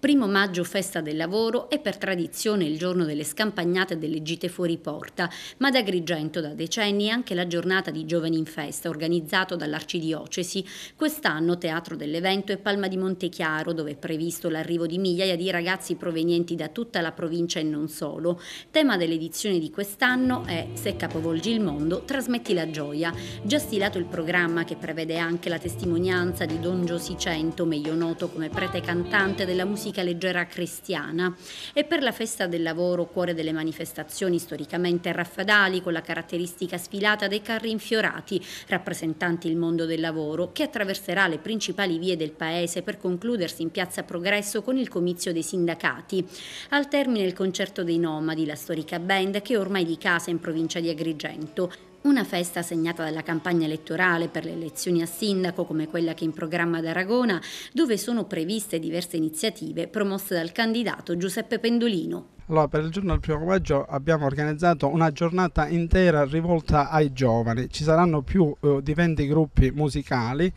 Primo maggio festa del lavoro è per tradizione il giorno delle scampagnate e delle gite fuori porta, ma da Agrigento da decenni anche la giornata di Giovani in Festa organizzato dall'Arcidiocesi. Quest'anno teatro dell'evento è Palma di Montechiaro dove è previsto l'arrivo di migliaia di ragazzi provenienti da tutta la provincia e non solo. Tema dell'edizione di quest'anno è Se capovolgi il mondo, trasmetti la gioia. Già stilato il programma che prevede anche la testimonianza di Don Giosicento, meglio noto come prete cantante della musica dell'antica leggera cristiana e per la festa del lavoro, cuore delle manifestazioni storicamente raffadali con la caratteristica sfilata dei carri infiorati, rappresentanti il mondo del lavoro, che attraverserà le principali vie del paese per concludersi in Piazza Progresso con il comizio dei sindacati. Al termine il concerto dei Nomadi, la storica band che è ormai di casa in provincia di Agrigento. Una festa segnata dalla campagna elettorale per le elezioni a sindaco come quella che è in programma ad Aragona, dove sono previste diverse iniziative promosse dal candidato Giuseppe Pendolino. Allora, per il giorno del primo maggio abbiamo organizzato una giornata intera rivolta ai giovani. Ci saranno più eh, di 20 gruppi musicali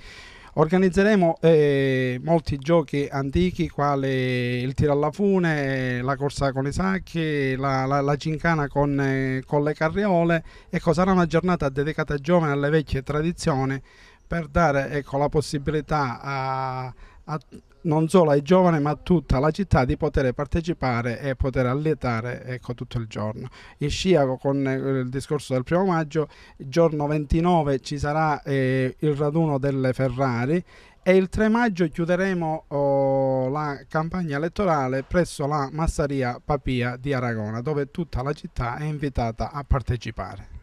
Organizzeremo eh, molti giochi antichi, quali il tiro alla fune, la corsa con i sacchi, la, la, la cincana con, eh, con, le carriole. Ecco, sarà una giornata dedicata ai giovani e alle vecchie tradizioni per dare ecco, la possibilità a a, non solo ai giovani ma a tutta la città di poter partecipare e poter allietare ecco, tutto il giorno. In scia con eh, il discorso del primo maggio, giorno 29 ci sarà eh, il raduno delle Ferrari e il 3 maggio chiuderemo oh, la campagna elettorale presso la massaria Papia di Aragona dove tutta la città è invitata a partecipare.